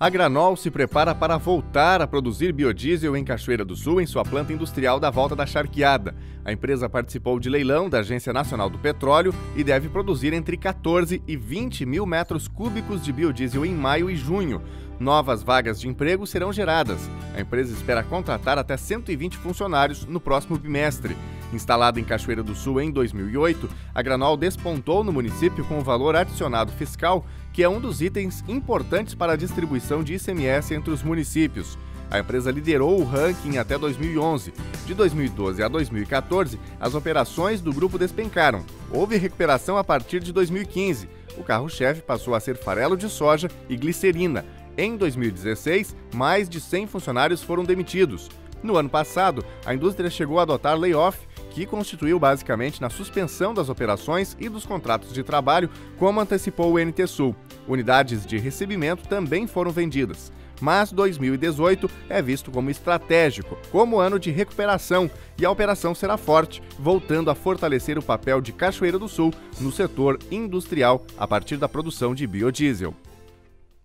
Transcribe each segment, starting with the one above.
A Granol se prepara para voltar a produzir biodiesel em Cachoeira do Sul em sua planta industrial da Volta da Charqueada. A empresa participou de leilão da Agência Nacional do Petróleo e deve produzir entre 14 e 20 mil metros cúbicos de biodiesel em maio e junho. Novas vagas de emprego serão geradas. A empresa espera contratar até 120 funcionários no próximo bimestre. Instalada em Cachoeira do Sul em 2008, a Granol despontou no município com o valor adicionado fiscal que é um dos itens importantes para a distribuição de ICMS entre os municípios. A empresa liderou o ranking até 2011. De 2012 a 2014, as operações do grupo despencaram. Houve recuperação a partir de 2015. O carro-chefe passou a ser farelo de soja e glicerina. Em 2016, mais de 100 funcionários foram demitidos. No ano passado, a indústria chegou a adotar layoff que constituiu basicamente na suspensão das operações e dos contratos de trabalho, como antecipou o NTSul. Unidades de recebimento também foram vendidas mas 2018 é visto como estratégico, como ano de recuperação, e a operação será forte, voltando a fortalecer o papel de Cachoeira do Sul no setor industrial a partir da produção de biodiesel.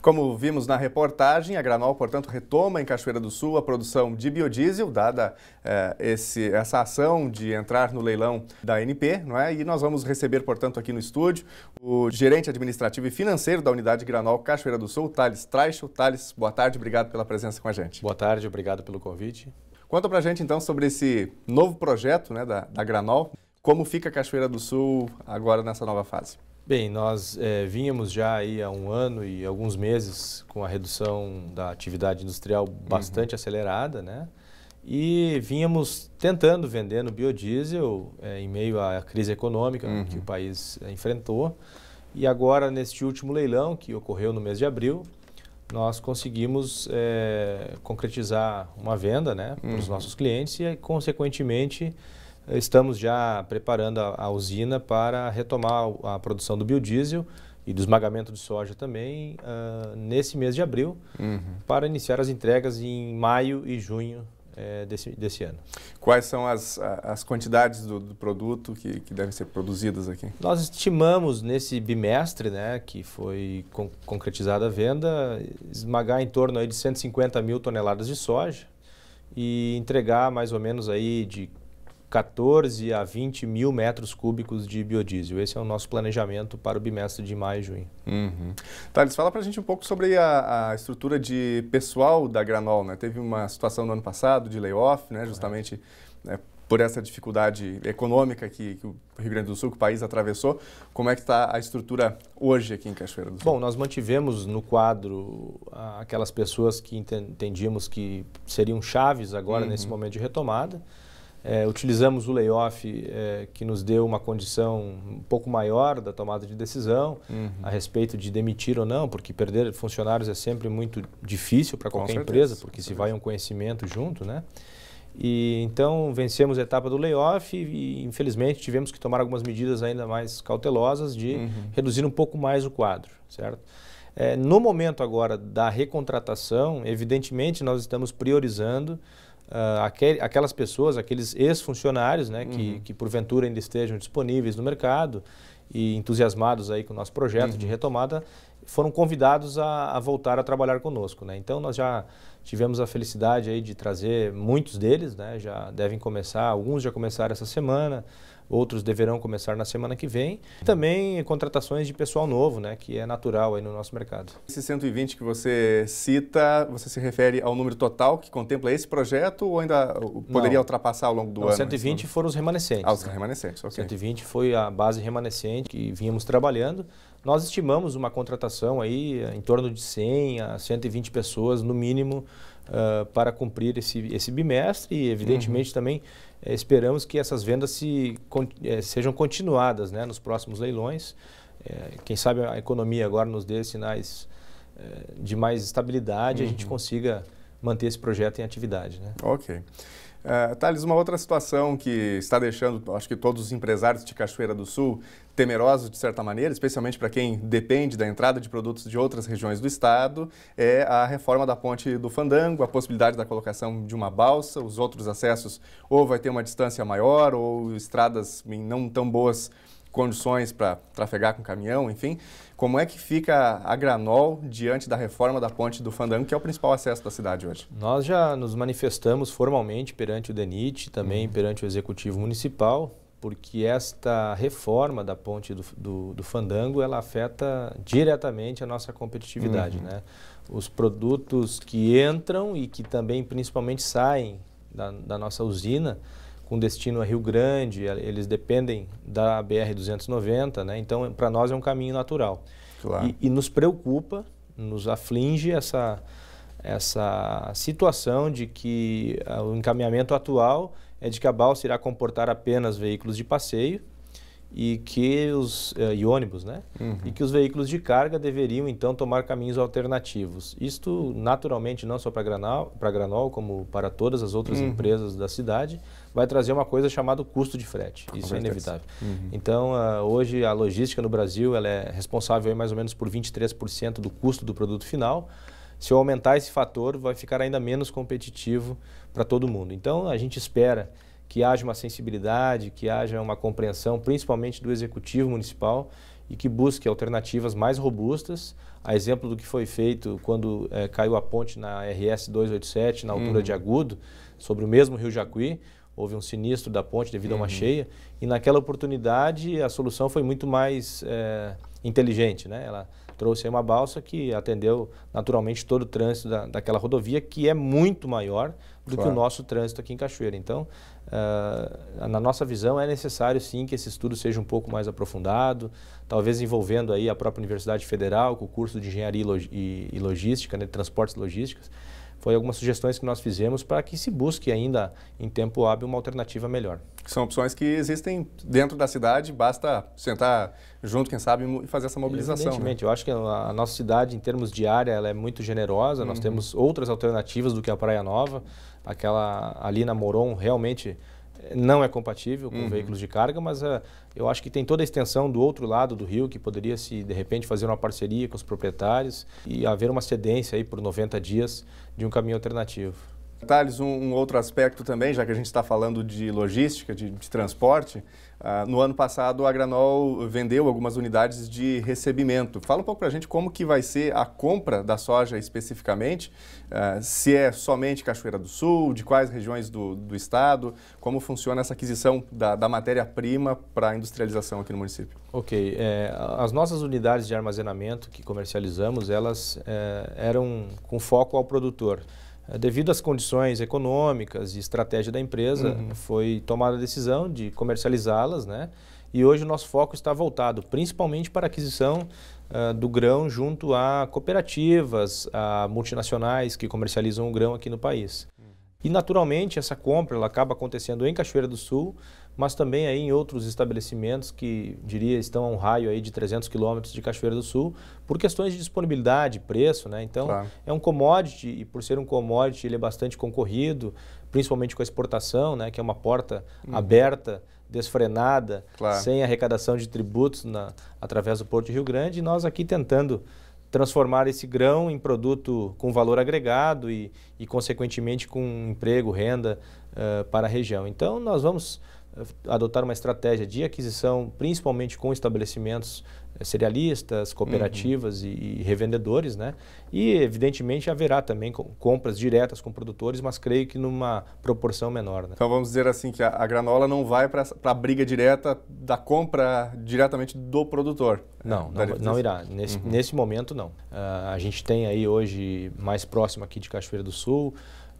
Como vimos na reportagem, a Granol, portanto, retoma em Cachoeira do Sul a produção de biodiesel, dada eh, esse, essa ação de entrar no leilão da NP, não é? E nós vamos receber, portanto, aqui no estúdio o gerente administrativo e financeiro da unidade Granol Cachoeira do Sul, Thales Traicho. Thales, boa tarde, obrigado pela presença com a gente. Boa tarde, obrigado pelo convite. Conta pra gente, então, sobre esse novo projeto né, da, da Granol. Como fica a Cachoeira do Sul agora nessa nova fase? Bem, nós é, vínhamos já aí há um ano e alguns meses com a redução da atividade industrial uhum. bastante uhum. acelerada, né? E vínhamos tentando vendendo biodiesel é, em meio à crise econômica uhum. que o país eh, enfrentou. E agora, neste último leilão, que ocorreu no mês de abril, nós conseguimos é, concretizar uma venda né, para os uhum. nossos clientes e, consequentemente, estamos já preparando a, a usina para retomar a produção do biodiesel e do esmagamento de soja também uh, nesse mês de abril, uhum. para iniciar as entregas em maio e junho eh, desse, desse ano. Quais são as, as quantidades do, do produto que, que, devem ser produzidas aqui? Nós estimamos nesse bimestre, né, que foi con concretizada a venda, esmagar em torno aí de 150 mil toneladas de soja e entregar mais ou menos aí de 14 a 20 mil metros cúbicos de biodiesel. Esse é o nosso planejamento para o bimestre de maio e junho. Uhum. Thales, fala para a gente um pouco sobre a, a, estrutura de pessoal da Granol. Né? Teve uma situação no ano passado de layoff, né? justamente é. né, por essa dificuldade econômica que, que, o Rio Grande do Sul, que o país atravessou. Como é que está a estrutura hoje aqui em Cachoeira do Sul? Bom, nós mantivemos no quadro aquelas pessoas que entendíamos que seriam chaves agora uhum. nesse momento de retomada. É, utilizamos o layoff é, que nos deu uma condição um pouco maior da tomada de decisão uhum. a respeito de demitir ou não, porque perder funcionários é sempre muito difícil para qualquer certeza, empresa, porque se vai um conhecimento junto, né? E então vencemos a etapa do layoff e, infelizmente tivemos que tomar algumas medidas ainda mais cautelosas de uhum. reduzir um pouco mais o quadro, certo? É, no momento agora da recontratação, evidentemente nós estamos priorizando uh, ah, aquel, aquelas pessoas, aqueles ex-funcionários né, que, uhum. que porventura ainda estejam disponíveis no mercado e entusiasmados aí com o nosso projeto uhum. de retomada, foram convidados a, a, voltar a trabalhar conosco. Né? Então, nós já tivemos a felicidade aí de trazer muitos deles, né? já devem começar, alguns já começaram essa semana, outros deverão começar na semana que vem. Também contratações de pessoal novo, né? que é natural aí no nosso mercado. Esse 120 que você cita, você se refere ao número total que contempla esse projeto ou ainda poderia Não. ultrapassar ao longo do Não, ano? 120 foram os remanescentes. Ah, os né? remanescentes, ok. 120 foi a base remanescente que vínhamos trabalhando. Nós estimamos uma contratação aí eh, em torno de 100 a 120 pessoas, no mínimo, uh, para cumprir esse, esse bimestre e, evidentemente, uhum. também eh, esperamos que essas vendas se, con sejam continuadas né, nos próximos leilões. quem sabe a economia agora nos dê sinais de mais estabilidade uhum. a gente uhum. consiga manter esse projeto em atividade. Né? Ok. É, Thales, uma outra situação que está deixando, acho que todos os empresários de Cachoeira do Sul temerosos, de certa maneira, especialmente para quem depende da entrada de produtos de outras regiões do estado, é a reforma da ponte do Fandango, a possibilidade da colocação de uma balsa, os outros acessos ou vai ter uma distância maior ou estradas em não tão boas condições para trafegar com caminhão, enfim. Como é que fica a Granol diante da reforma da ponte do Fandango, que é o principal acesso da cidade hoje? Nós já nos manifestamos formalmente perante o DENIT, também uhum. perante o Executivo Municipal, porque esta reforma da ponte do, do, do Fandango, ela afeta diretamente a nossa competitividade, uhum. né? Os produtos que entram e que também principalmente saem da, da nossa usina, com destino a Rio Grande, eles dependem da BR-290, né? então para nós é um caminho natural. Claro. E, e, nos preocupa, nos aflige essa, essa situação de que ah, o encaminhamento atual é de que a balsa irá comportar apenas veículos de passeio, e que os eh, e ônibus, né? Uhum. E que os veículos de carga deveriam então tomar caminhos alternativos. Isto naturalmente não só para Granal, para Granol, como para todas as outras uhum. empresas da cidade, vai trazer uma coisa chamada custo de frete. Com Isso certeza. é inevitável. Uhum. Então, uh, hoje a logística no Brasil, ela é responsável aí, mais ou menos por 23% do custo do produto final. Se eu aumentar esse fator, vai ficar ainda menos competitivo para todo mundo. Então, a gente espera que haja uma sensibilidade, que haja uma compreensão, principalmente do executivo municipal, e que busque alternativas mais robustas, a exemplo do que foi feito quando é, caiu a ponte na RS 287, na altura uhum. de Agudo, sobre o mesmo Rio Jacuí. Houve um sinistro da ponte devido uhum. a uma uhum. cheia, e naquela oportunidade a solução foi muito mais é, inteligente. Né? Ela trouxe aí uma balsa que atendeu naturalmente todo o trânsito da, daquela rodovia, que é muito maior do claro. que o nosso trânsito aqui em Cachoeira. Então, uh, na nossa visão, é necessário sim que esse estudo seja um pouco mais aprofundado, talvez envolvendo aí a própria Universidade Federal, com o curso de Engenharia e, Log e Logística, né, Transportes e Logísticas, foi algumas sugestões que nós fizemos para que se busque ainda em tempo hábil uma alternativa melhor. São opções que existem dentro da cidade, basta sentar junto, quem sabe, e fazer essa mobilização. Né? Evidentemente, né? eu acho que a nossa cidade, em termos de área, ela é muito generosa, uhum. nós temos outras alternativas do que a Praia Nova, aquela ali na Moron realmente não é compatível com uhum. veículos de carga, mas uh, eu acho que tem toda a extensão do outro lado do rio que poderia se de repente fazer uma parceria com os proprietários e haver uma cedência aí por 90 dias de um caminho alternativo. Thales, um, um, outro aspecto também, já que a gente está falando de logística, de, de transporte, uh, no ano passado a Granol vendeu algumas unidades de recebimento. Fala um pouco para a gente como que vai ser a compra da soja especificamente, uh, se é somente Cachoeira do Sul, de quais regiões do, do estado, como funciona essa aquisição da, da matéria-prima para a industrialização aqui no município. Ok, é, as nossas unidades de armazenamento que comercializamos, elas é, eram com foco ao produtor. Eh, devido às condições econômicas e estratégia da empresa, uhum. foi tomada a decisão de comercializá-las, né? E hoje o nosso foco está voltado principalmente para a aquisição uh, do grão junto a cooperativas, a multinacionais que comercializam o grão aqui no país. Uhum. E naturalmente essa compra ela acaba acontecendo em Cachoeira do Sul, mas também aí em outros estabelecimentos que, diria, estão a um raio aí de 300 quilômetros de Cachoeira do Sul, por questões de disponibilidade, preço, né? Então, claro. é um commodity e por ser um commodity ele é bastante concorrido, principalmente com a exportação, né? Que é uma porta uhum. aberta, desfrenada, claro. sem arrecadação de tributos na, através do Porto de Rio Grande e nós aqui tentando transformar esse grão em produto com valor agregado e, e consequentemente, com emprego, renda uh, para a região. Então, nós vamos adotar uma estratégia de aquisição, principalmente com estabelecimentos eh, cerealistas, cooperativas uhum. e, revendedores, né? E evidentemente haverá também compras diretas com produtores, mas creio que numa proporção menor. Né? Então vamos dizer assim que a, granola não vai para a briga direta da compra diretamente do produtor. É, não, não, não irá. Assim. Nesse, uhum. nesse momento não. Uh, a gente tem aí hoje mais próximo aqui de Cachoeira do Sul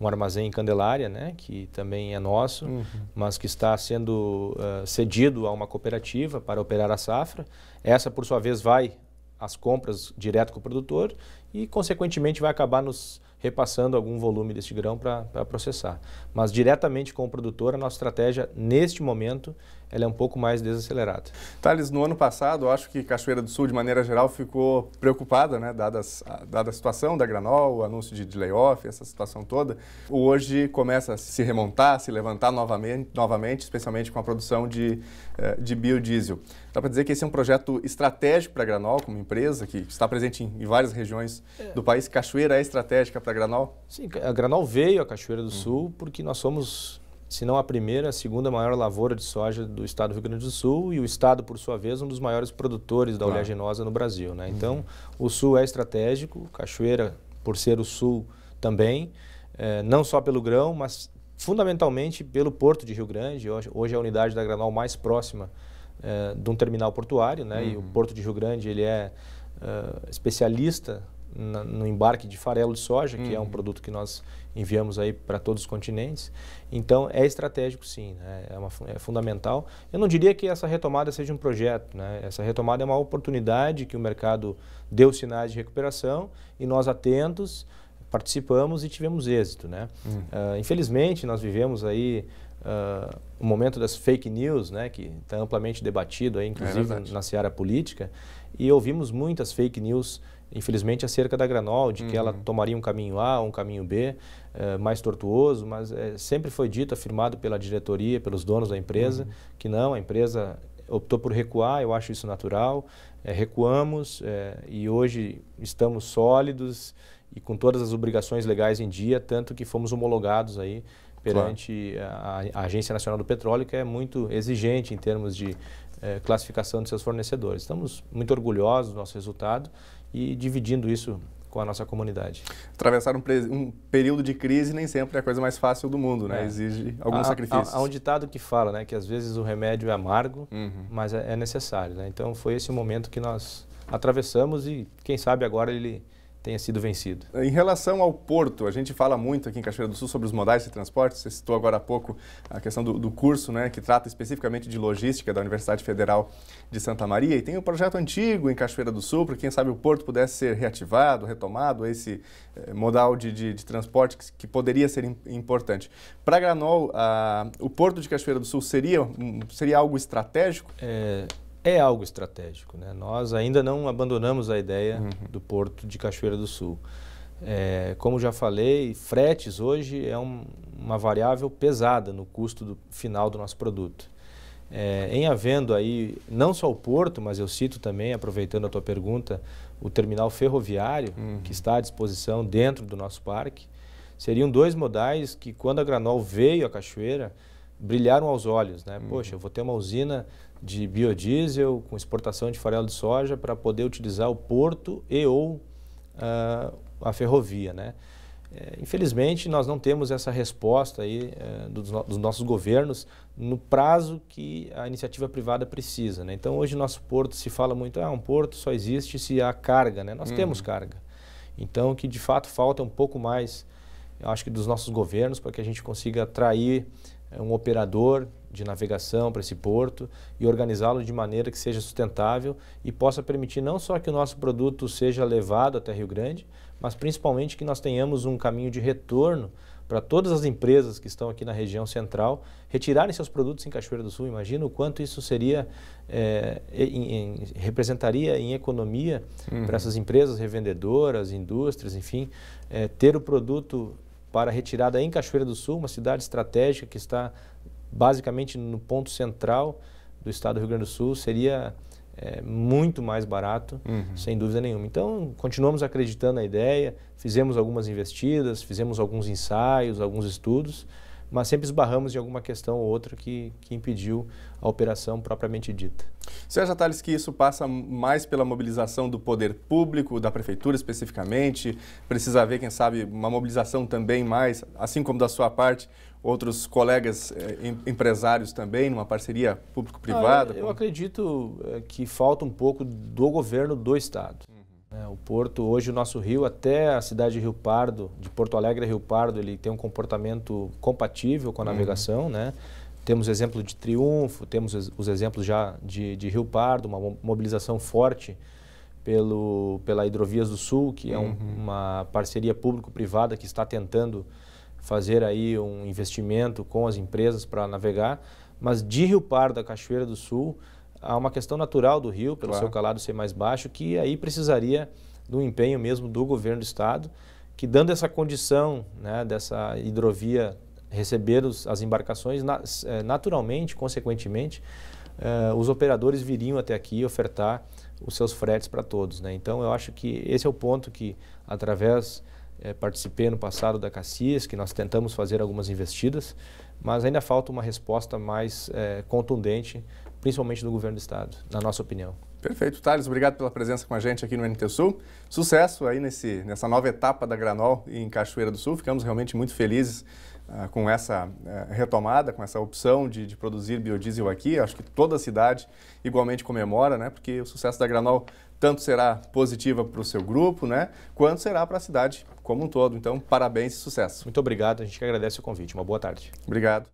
um armazém em Candelária, né, que também é nosso, uhum. mas que está sendo uh, cedido a uma cooperativa para operar a safra. Essa, por sua vez, vai às compras direto com o produtor e, consequentemente, vai acabar nos repassando algum volume deste grão para processar. Mas diretamente com o produtor, a nossa estratégia neste momento ela é um pouco mais desacelerada. Thales, no ano passado, eu acho que Cachoeira do Sul, de maneira geral, ficou preocupada, né, dada, a, dada a situação da Granol, o anúncio de, de layoff, essa situação toda. Hoje começa a se remontar, a se levantar novamente, novamente especialmente com a produção de, eh, de biodiesel. Dá para dizer que esse é um projeto estratégico para a Granol, como empresa, que está presente em, em várias regiões é. do país. Cachoeira é estratégica para a Granol? Sim, a Granol veio à Cachoeira do hum. Sul porque nós somos se não a primeira, a segunda maior lavoura de soja do estado do Rio Grande do Sul e o estado, por sua vez, um dos maiores produtores da claro. oleaginosa no Brasil. Né? Uhum. Então, uhum. o sul é estratégico, Cachoeira, por ser o sul também, é, não só pelo grão, mas fundamentalmente pelo porto de Rio Grande. Hoje, hoje é a unidade da Granal mais próxima é, de um terminal portuário, né? Uhum. e o uhum. porto de Rio Grande ele é uh, especialista no embarque de farelo de soja, uhum. que é um uhum. produto que nós enviamos aí para todos os continentes. Então é estratégico sim, né? é, uma, é, fundamental. Eu não diria que essa retomada seja um projeto, né? essa retomada é uma oportunidade que o mercado deu sinais de recuperação e nós atentos participamos e tivemos êxito. Né? Uhum. Uh, infelizmente nós vivemos aí uh, ah, o momento das fake news, né, que está amplamente debatido aí, inclusive é na seara política, e ouvimos muitas fake news infelizmente, acerca da Granol, de uhum. que ela uhum. tomaria um caminho A, um caminho B, é, mais tortuoso, mas é, sempre foi dito, afirmado pela diretoria, pelos donos da empresa, uhum. que não, a empresa optou por recuar, eu acho isso natural, é, recuamos e hoje estamos sólidos e com todas as obrigações legais em dia, tanto que fomos homologados aí perante claro. a, a Agência Nacional do Petróleo, que é muito exigente em termos de classificação de seus fornecedores. Estamos muito orgulhosos do nosso resultado e dividindo isso com a nossa comunidade. Atravessar um, um, período de crise nem sempre é a coisa mais fácil do mundo, né? É. Exige alguns há, sacrifícios. Há, há, um ditado que fala, né, que às vezes o remédio é amargo, uhum. mas é, é necessário, né? Então foi esse momento que nós atravessamos e quem sabe agora ele tenha sido vencido. Em relação ao porto, a gente fala muito aqui em Cachoeira do Sul sobre os modais de transporte. Você citou agora há pouco a questão do, do curso, né, que trata especificamente de logística da Universidade Federal de Santa Maria. E tem um projeto antigo em Cachoeira do Sul, para quem sabe o porto pudesse ser reativado, retomado, esse eh, modal de, de, de transporte que, que, poderia ser importante. Para Granol, a, o porto de Cachoeira do Sul seria, seria algo estratégico? É é algo estratégico. Né? Nós ainda não abandonamos a ideia uhum. do porto de Cachoeira do Sul. É, como já falei, fretes hoje é um, uma variável pesada no custo do, final do nosso produto. É, em havendo aí não só o porto, mas eu cito também, aproveitando a tua pergunta, o terminal ferroviário uhum. que está à disposição dentro do nosso parque, seriam dois modais que quando a Granol veio à Cachoeira brilharam aos olhos, né? Uhum. Poxa, eu vou ter uma usina de biodiesel com exportação de farelo de soja para poder utilizar o porto e ou uh, a ferrovia, né? É, infelizmente, nós não temos essa resposta aí é, dos, no dos, nossos governos no prazo que a iniciativa privada precisa. Né? Então, hoje nosso porto se fala muito, ah, um porto só existe se há carga, né? Nós uhum. temos carga. Então, o que de fato falta é um pouco mais, eu acho que dos nossos governos, para que a gente consiga atrair eh, um operador de navegação para esse porto e organizá-lo de maneira que seja sustentável e possa permitir não só que o nosso produto seja levado até Rio Grande, mas principalmente que nós tenhamos um caminho de retorno para todas as empresas que estão aqui na região central retirarem seus produtos em Cachoeira do Sul. Imagina o quanto isso seria, é, em, em, representaria em economia uhum. para essas empresas revendedoras, indústrias, enfim, é, ter o produto para retirada em Cachoeira do Sul, uma cidade estratégica que está basicamente no ponto central do estado do Rio Grande do Sul, seria é, muito mais barato, uhum. sem dúvida nenhuma. Então, continuamos acreditando na ideia, fizemos algumas investidas, fizemos alguns ensaios, alguns estudos mas sempre esbarramos em alguma questão ou outra que, que impediu a operação propriamente dita. Você acha, Thales, que isso passa mais pela mobilização do poder público, da prefeitura especificamente? Precisa haver, quem sabe, uma mobilização também mais, assim como da sua parte, outros colegas eh, em, empresários também, numa parceria público-privada? Ah, eu, eu acredito eh, que falta um pouco do governo do Estado. É, o porto, hoje o nosso rio, até a cidade de Rio Pardo, de Porto Alegre a Rio Pardo, ele tem um comportamento compatível com a uhum. navegação, né? Temos exemplo de Triunfo, temos os exemplos já de, de Rio Pardo, uma mobilização forte pelo, pela Hidrovias do Sul, que é um, uhum. uma parceria público-privada que está tentando fazer aí um investimento com as empresas para navegar. Mas de Rio Pardo a Cachoeira do Sul, há uma questão natural do rio, pelo claro. seu calado ser mais baixo, que aí precisaria do empenho mesmo do governo do estado, que dando essa condição né, dessa hidrovia receber os, as embarcações, na, eh, naturalmente, consequentemente, eh, os operadores viriam até aqui ofertar os seus fretes para todos. Né? Então, eu acho que esse é o ponto que, através, eh, participei no passado da Cassias, que nós tentamos fazer algumas investidas, mas ainda falta uma resposta mais eh, contundente principalmente do governo do Estado, na nossa opinião. Perfeito, Thales, obrigado pela presença com a gente aqui no NT Sul. Sucesso aí nesse, nessa nova etapa da Granol em Cachoeira do Sul. Ficamos realmente muito felizes ah, com essa eh, retomada, com essa opção de, de, produzir biodiesel aqui. Acho que toda a cidade igualmente comemora, né? Porque o sucesso da Granol tanto será positiva para o seu grupo, né? Quanto será para a cidade como um todo. Então, parabéns e sucesso. Muito obrigado, a gente que agradece o convite. Uma boa tarde. Obrigado.